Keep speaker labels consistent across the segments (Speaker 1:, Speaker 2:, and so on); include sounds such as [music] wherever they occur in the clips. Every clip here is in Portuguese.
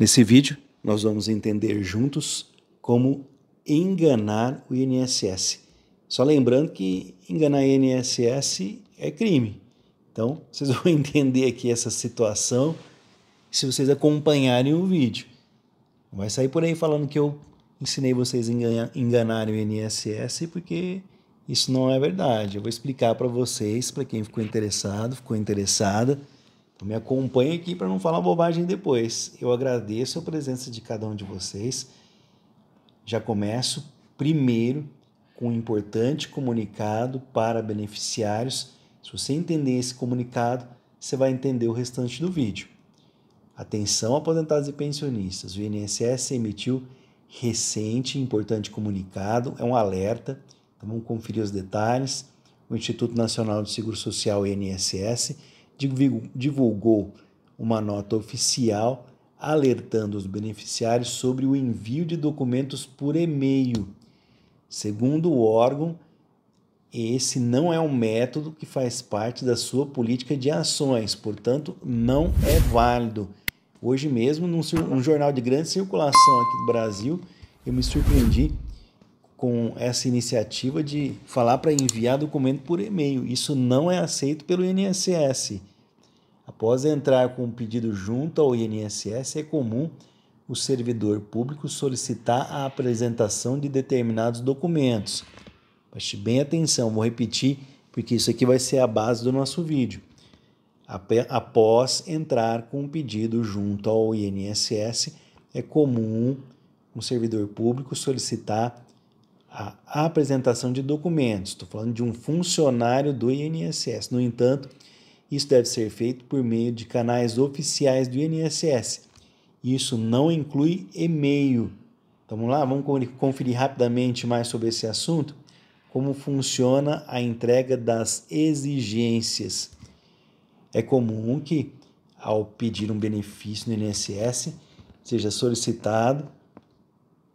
Speaker 1: Nesse vídeo, nós vamos entender juntos como enganar o INSS. Só lembrando que enganar o INSS é crime. Então, vocês [laughs] vão entender aqui essa situação se vocês acompanharem o vídeo. Não vai sair por aí falando que eu ensinei vocês a enganar, enganarem o INSS, porque isso não é verdade. Eu vou explicar para vocês, para quem ficou interessado, ficou interessada me acompanhe aqui para não falar bobagem depois. Eu agradeço a presença de cada um de vocês. Já começo primeiro com um importante comunicado para beneficiários. Se você entender esse comunicado, você vai entender o restante do vídeo. Atenção, aposentados e pensionistas. O INSS emitiu recente e importante comunicado, é um alerta. Então tá vamos conferir os detalhes. O Instituto Nacional de Seguro Social, INSS, divulgou uma nota oficial alertando os beneficiários sobre o envio de documentos por e-mail. Segundo o órgão, esse não é um método que faz parte da sua política de ações, portanto, não é válido. Hoje mesmo, num, num, jornal de grande circulação aqui do Brasil, eu me surpreendi com essa iniciativa de falar para enviar documento por e-mail. Isso não é aceito pelo INSS. Após entrar com o pedido junto ao INSS, é comum o servidor público solicitar a apresentação de determinados documentos. Preste bem atenção, vou repetir, porque isso aqui vai ser a base do nosso vídeo. Após entrar com o pedido junto ao INSS, é comum um servidor público solicitar a apresentação de documentos. Estou falando de um funcionário do INSS. No entanto, isso deve ser feito por meio de canais oficiais do INSS. Isso não inclui e-mail. Então vamos lá, vamos conferir rapidamente mais sobre esse assunto. Como funciona a entrega das exigências? É comum que, ao pedir um benefício no INSS, seja solicitado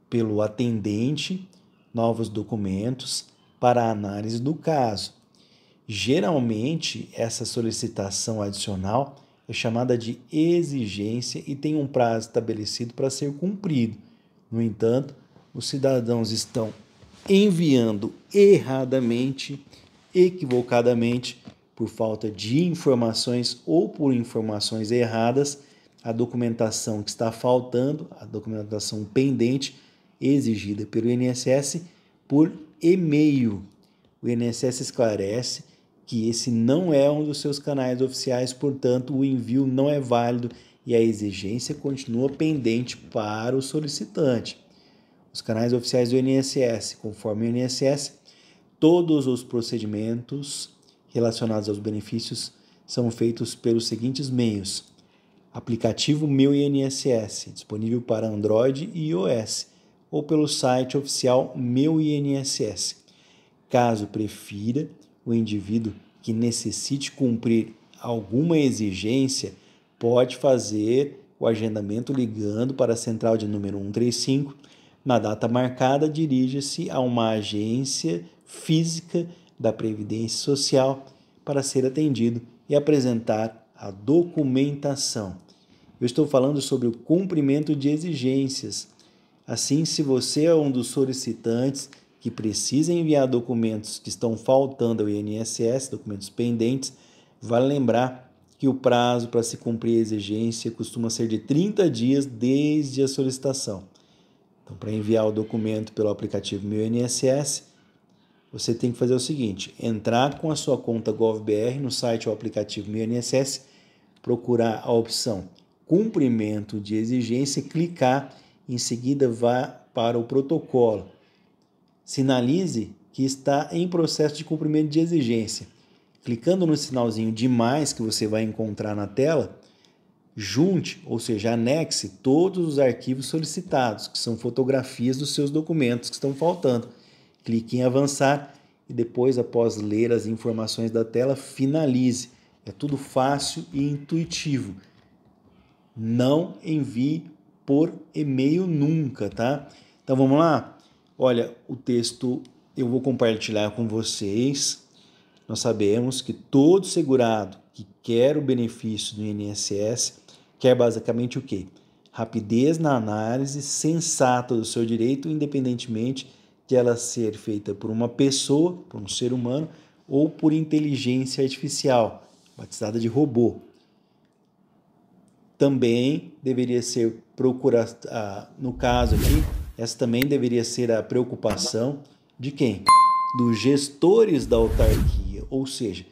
Speaker 1: pelo atendente novos documentos para análise do caso. Geralmente, essa solicitação adicional é chamada de exigência e tem um prazo estabelecido para ser cumprido. No entanto, os cidadãos estão enviando erradamente, equivocadamente, por falta de informações ou por informações erradas, a documentação que está faltando, a documentação pendente exigida pelo INSS por e-mail. O INSS esclarece que esse não é um dos seus canais oficiais, portanto, o envio não é válido e a exigência continua pendente para o solicitante. Os canais oficiais do INSS, conforme o INSS, todos os procedimentos relacionados aos benefícios são feitos pelos seguintes meios: aplicativo Meu INSS, disponível para Android e iOS, ou pelo site oficial Meu INSS. Caso prefira, o indivíduo que necessite cumprir alguma exigência pode fazer o agendamento ligando para a central de número 135. Na data marcada, dirija-se a uma agência física da Previdência Social para ser atendido e apresentar a documentação. Eu estou falando sobre o cumprimento de exigências. Assim, se você é um dos solicitantes que precisa enviar documentos que estão faltando ao INSS, documentos pendentes, vale lembrar que o prazo para se cumprir a exigência costuma ser de 30 dias desde a solicitação. Então, para enviar o documento pelo aplicativo Meu INSS, você tem que fazer o seguinte: entrar com a sua conta GovBR no site ou aplicativo Meu INSS, procurar a opção Cumprimento de Exigência, clicar, em seguida vá para o protocolo sinalize que está em processo de cumprimento de exigência. Clicando no sinalzinho de mais que você vai encontrar na tela, junte, ou seja, anexe todos os arquivos solicitados, que são fotografias dos seus documentos que estão faltando. Clique em avançar e depois, após ler as informações da tela, finalize. É tudo fácil e intuitivo. Não envie por e-mail nunca, tá? Então vamos lá? Olha, o texto eu vou compartilhar com vocês. Nós sabemos que todo segurado que quer o benefício do INSS quer basicamente o quê? Rapidez na análise sensata do seu direito, independentemente de ela ser feita por uma pessoa, por um ser humano ou por inteligência artificial, batizada de robô. Também deveria ser procurado, ah, no caso aqui, essa também deveria ser a preocupação de quem? Dos gestores da autarquia, ou seja,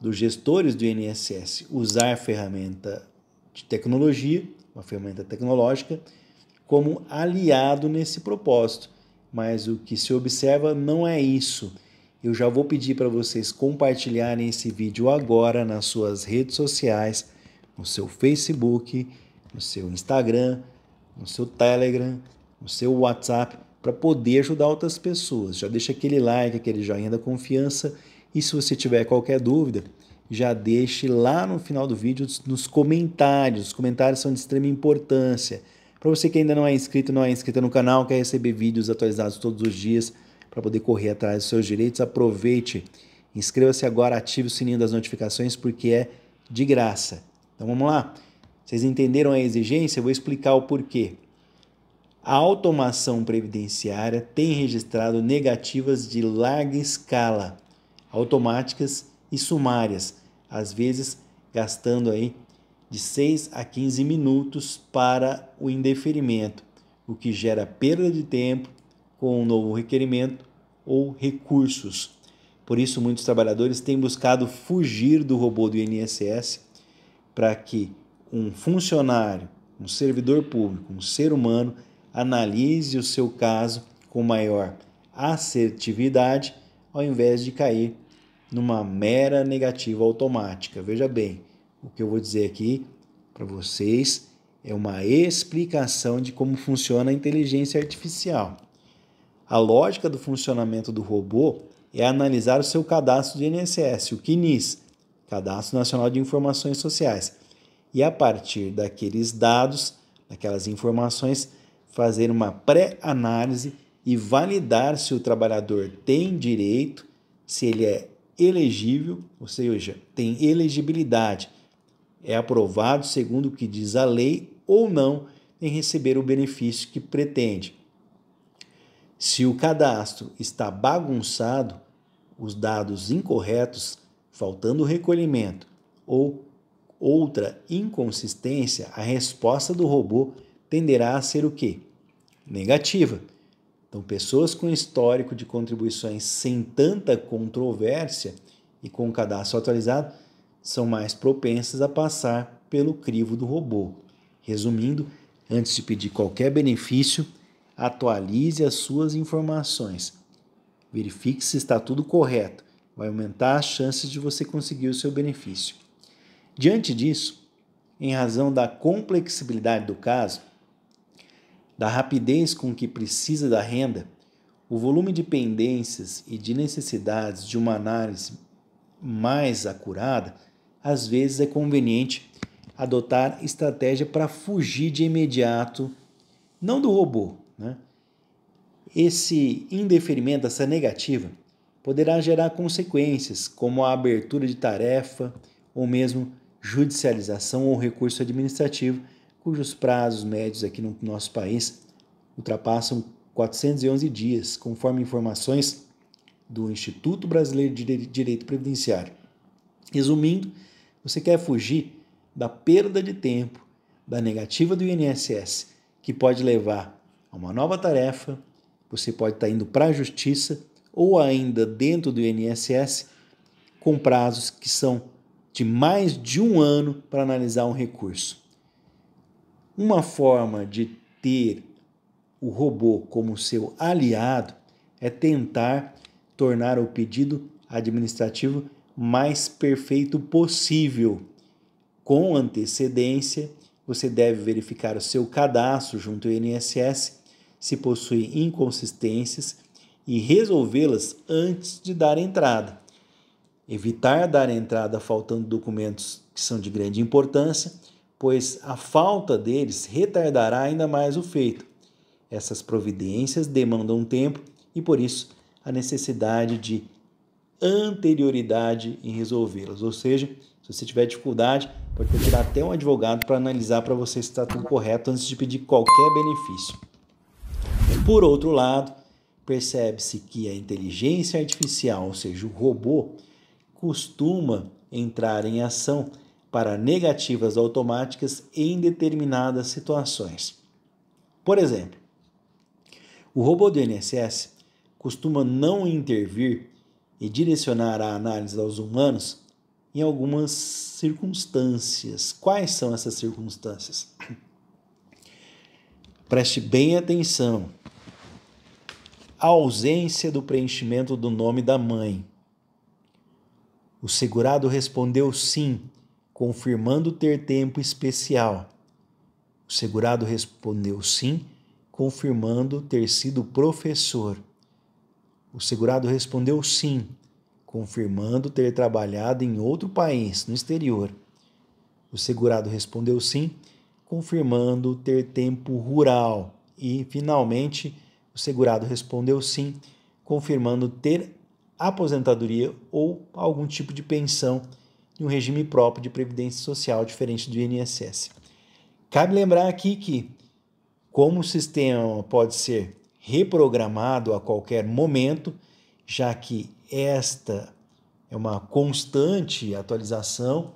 Speaker 1: dos gestores do INSS usar a ferramenta de tecnologia, uma ferramenta tecnológica, como aliado nesse propósito. Mas o que se observa não é isso. Eu já vou pedir para vocês compartilharem esse vídeo agora nas suas redes sociais, no seu Facebook, no seu Instagram, no seu Telegram, o seu WhatsApp para poder ajudar outras pessoas. Já deixa aquele like, aquele joinha da confiança e se você tiver qualquer dúvida, já deixe lá no final do vídeo nos comentários. Os comentários são de extrema importância. Para você que ainda não é inscrito, não é inscrito no canal, quer receber vídeos atualizados todos os dias para poder correr atrás dos seus direitos, aproveite. Inscreva-se agora, ative o sininho das notificações porque é de graça. Então vamos lá. Vocês entenderam a exigência? Eu vou explicar o porquê. A automação previdenciária tem registrado negativas de larga escala, automáticas e sumárias, às vezes gastando aí de 6 a 15 minutos para o indeferimento, o que gera perda de tempo com um novo requerimento ou recursos. Por isso, muitos trabalhadores têm buscado fugir do robô do INSS para que um funcionário, um servidor público, um ser humano, analise o seu caso com maior assertividade, ao invés de cair numa mera negativa automática. Veja bem, o que eu vou dizer aqui para vocês é uma explicação de como funciona a inteligência artificial. A lógica do funcionamento do robô é analisar o seu cadastro de INSS, o CNIS, Cadastro Nacional de Informações Sociais, e a partir daqueles dados, daquelas informações, fazer uma pré-análise e validar se o trabalhador tem direito, se ele é elegível, ou seja, tem elegibilidade, é aprovado segundo o que diz a lei ou não em receber o benefício que pretende. Se o cadastro está bagunçado, os dados incorretos, faltando recolhimento ou outra inconsistência, a resposta do robô tenderá a ser o quê? Negativa. Então, pessoas com histórico de contribuições sem tanta controvérsia e com o cadastro atualizado são mais propensas a passar pelo crivo do robô. Resumindo, antes de pedir qualquer benefício, atualize as suas informações. Verifique se está tudo correto. Vai aumentar as chances de você conseguir o seu benefício. Diante disso, em razão da complexibilidade do caso, da rapidez com que precisa da renda, o volume de pendências e de necessidades de uma análise mais acurada, às vezes é conveniente adotar estratégia para fugir de imediato, não do robô. Né? Esse indeferimento, essa negativa, poderá gerar consequências, como a abertura de tarefa ou mesmo judicialização ou recurso administrativo cujos prazos médios aqui no nosso país ultrapassam 411 dias, conforme informações do Instituto Brasileiro de Direito Previdenciário. Resumindo, você quer fugir da perda de tempo, da negativa do INSS, que pode levar a uma nova tarefa, você pode estar tá indo para a justiça ou ainda dentro do INSS com prazos que são de mais de um ano para analisar um recurso. Uma forma de ter o robô como seu aliado é tentar tornar o pedido administrativo mais perfeito possível. Com antecedência, você deve verificar o seu cadastro junto ao INSS, se possui inconsistências e resolvê-las antes de dar entrada. Evitar dar entrada faltando documentos que são de grande importância pois a falta deles retardará ainda mais o feito. Essas providências demandam tempo e, por isso, a necessidade de anterioridade em resolvê-las. Ou seja, se você tiver dificuldade, pode procurar até um advogado para analisar para você se está tudo correto antes de pedir qualquer benefício. Por outro lado, percebe-se que a inteligência artificial, ou seja, o robô, costuma entrar em ação para negativas automáticas em determinadas situações. Por exemplo, o robô do INSS costuma não intervir e direcionar a análise aos humanos em algumas circunstâncias. Quais são essas circunstâncias? Preste bem atenção. A ausência do preenchimento do nome da mãe. O segurado respondeu sim confirmando ter tempo especial. O segurado respondeu sim, confirmando ter sido professor. O segurado respondeu sim, confirmando ter trabalhado em outro país, no exterior. O segurado respondeu sim, confirmando ter tempo rural. E, finalmente, o segurado respondeu sim, confirmando ter aposentadoria ou algum tipo de pensão e um regime próprio de previdência social diferente do INSS. Cabe lembrar aqui que, como o sistema pode ser reprogramado a qualquer momento, já que esta é uma constante atualização,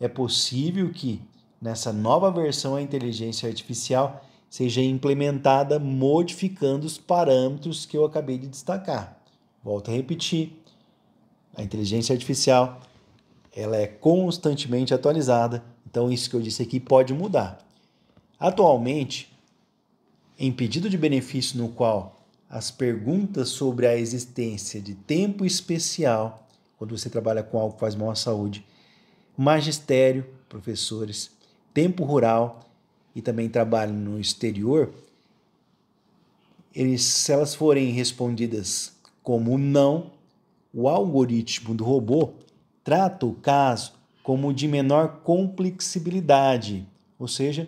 Speaker 1: é possível que nessa nova versão a inteligência artificial seja implementada modificando os parâmetros que eu acabei de destacar. Volto a repetir: a inteligência artificial ela é constantemente atualizada, então isso que eu disse aqui pode mudar. Atualmente, em pedido de benefício no qual as perguntas sobre a existência de tempo especial, quando você trabalha com algo que faz mal à saúde, magistério, professores, tempo rural e também trabalho no exterior, eles, se elas forem respondidas como não, o algoritmo do robô trata o caso como de menor complexibilidade, ou seja,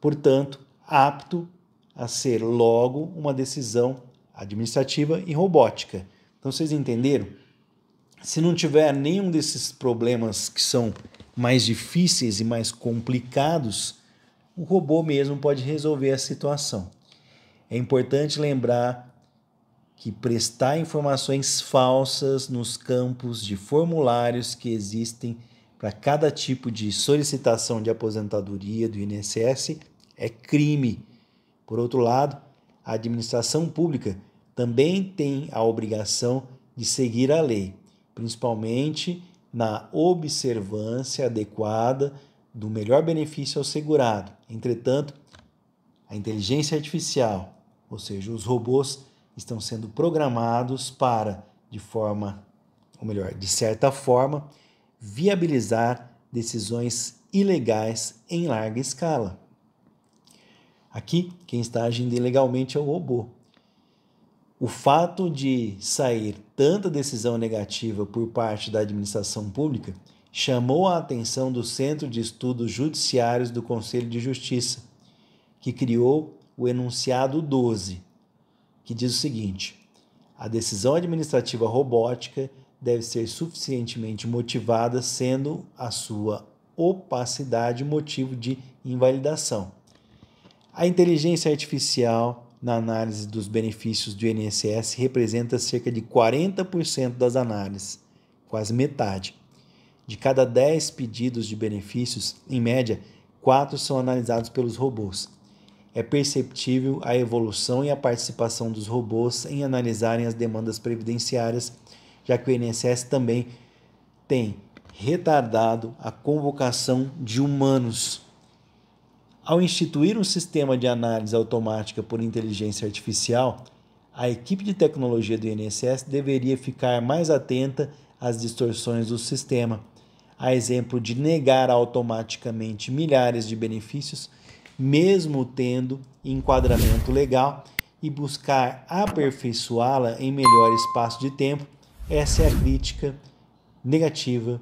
Speaker 1: portanto, apto a ser logo uma decisão administrativa e robótica. Então vocês entenderam? Se não tiver nenhum desses problemas que são mais difíceis e mais complicados, o robô mesmo pode resolver a situação. É importante lembrar que prestar informações falsas nos campos de formulários que existem para cada tipo de solicitação de aposentadoria do INSS é crime. Por outro lado, a administração pública também tem a obrigação de seguir a lei, principalmente na observância adequada do melhor benefício ao segurado. Entretanto, a inteligência artificial, ou seja, os robôs, estão sendo programados para, de forma, ou melhor, de certa forma, viabilizar decisões ilegais em larga escala. Aqui, quem está agindo ilegalmente é o robô. O fato de sair tanta decisão negativa por parte da administração pública chamou a atenção do Centro de Estudos Judiciários do Conselho de Justiça, que criou o enunciado 12, que diz o seguinte: a decisão administrativa robótica deve ser suficientemente motivada, sendo a sua opacidade motivo de invalidação. A inteligência artificial na análise dos benefícios do INSS representa cerca de 40% das análises, quase metade. De cada 10 pedidos de benefícios, em média, 4 são analisados pelos robôs é perceptível a evolução e a participação dos robôs em analisarem as demandas previdenciárias, já que o INSS também tem retardado a convocação de humanos. Ao instituir um sistema de análise automática por inteligência artificial, a equipe de tecnologia do INSS deveria ficar mais atenta às distorções do sistema, a exemplo de negar automaticamente milhares de benefícios mesmo tendo enquadramento legal, e buscar aperfeiçoá-la em melhor espaço de tempo. Essa é a crítica negativa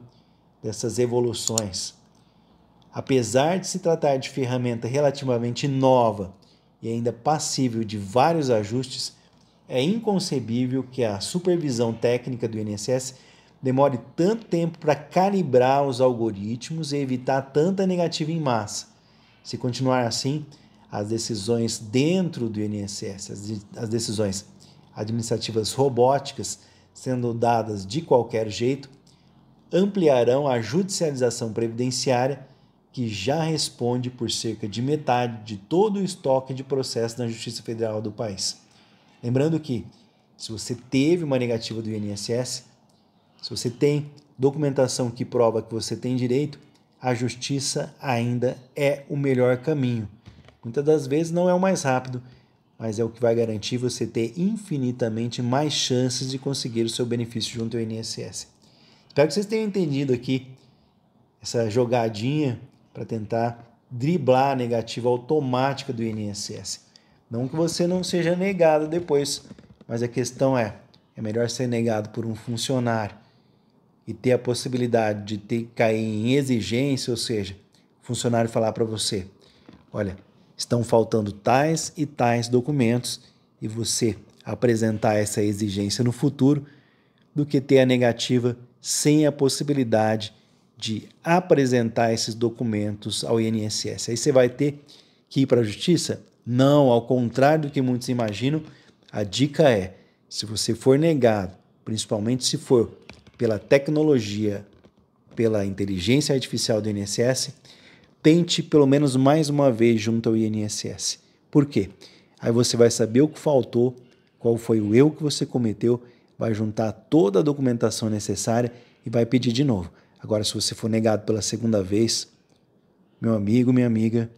Speaker 1: dessas evoluções. Apesar de se tratar de ferramenta relativamente nova e ainda passível de vários ajustes, é inconcebível que a supervisão técnica do INSS demore tanto tempo para calibrar os algoritmos e evitar tanta negativa em massa. Se continuar assim, as decisões dentro do INSS, as, as decisões administrativas robóticas sendo dadas de qualquer jeito, ampliarão a judicialização previdenciária, que já responde por cerca de metade de todo o estoque de processos na Justiça Federal do país. Lembrando que, se você teve uma negativa do INSS, se você tem documentação que prova que você tem direito, a justiça ainda é o melhor caminho. Muitas das vezes não é o mais rápido, mas é o que vai garantir você ter infinitamente mais chances de conseguir o seu benefício junto ao INSS. Espero que vocês tenham entendido aqui essa jogadinha para tentar driblar a negativa automática do INSS. Não que você não seja negado depois, mas a questão é: é melhor ser negado por um funcionário e ter a possibilidade de ter, cair em exigência, ou seja, funcionário falar para você: olha, estão faltando tais e tais documentos, e você apresentar essa exigência no futuro, do que ter a negativa sem a possibilidade de apresentar esses documentos ao INSS. Aí você vai ter que ir para a justiça? Não, ao contrário do que muitos imaginam, a dica é: se você for negado, principalmente se for pela tecnologia, pela inteligência artificial do INSS, tente pelo menos mais uma vez junto ao INSS. Por quê? Aí você vai saber o que faltou, qual foi o erro que você cometeu, vai juntar toda a documentação necessária e vai pedir de novo. Agora, se você for negado pela segunda vez, meu amigo, minha amiga,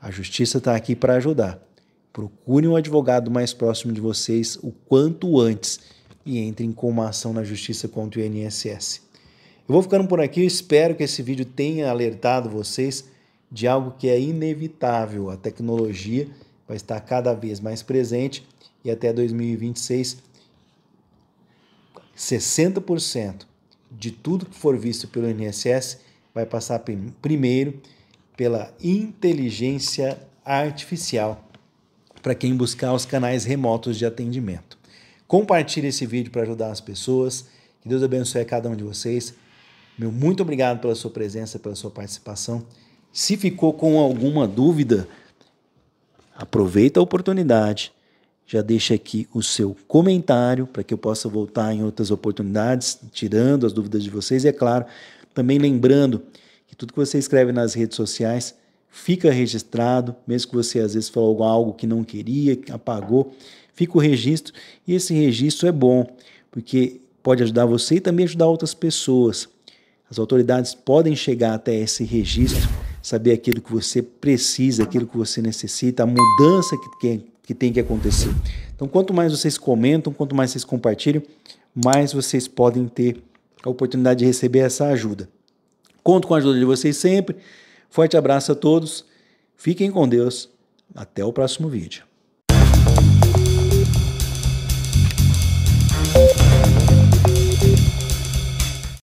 Speaker 1: a justiça está aqui para ajudar. Procure um advogado mais próximo de vocês o quanto antes e entrem com uma ação na justiça contra o INSS. Eu vou ficando por aqui, espero que esse vídeo tenha alertado vocês de algo que é inevitável. A tecnologia vai estar cada vez mais presente e até 2026, 60% de tudo que for visto pelo INSS vai passar primeiro pela inteligência artificial para quem buscar os canais remotos de atendimento. Compartilhe esse vídeo para ajudar as pessoas. Que Deus abençoe cada um de vocês. Meu muito obrigado pela sua presença, pela sua participação. Se ficou com alguma dúvida, aproveita a oportunidade. Já deixa aqui o seu comentário para que eu possa voltar em outras oportunidades, tirando as dúvidas de vocês. E é claro, também lembrando que tudo que você escreve nas redes sociais fica registrado, mesmo que você às vezes falou algo que não queria, que apagou fica o registro e esse registro é bom, porque pode ajudar você e também ajudar outras pessoas. As autoridades podem chegar até esse registro, saber aquilo que você precisa, aquilo que você necessita, a mudança que, que, que tem que acontecer. Então, quanto mais vocês comentam, quanto mais vocês compartilham, mais vocês podem ter a oportunidade de receber essa ajuda. Conto com a ajuda de vocês sempre. Forte abraço a todos. Fiquem com Deus. Até o próximo vídeo. Thank you.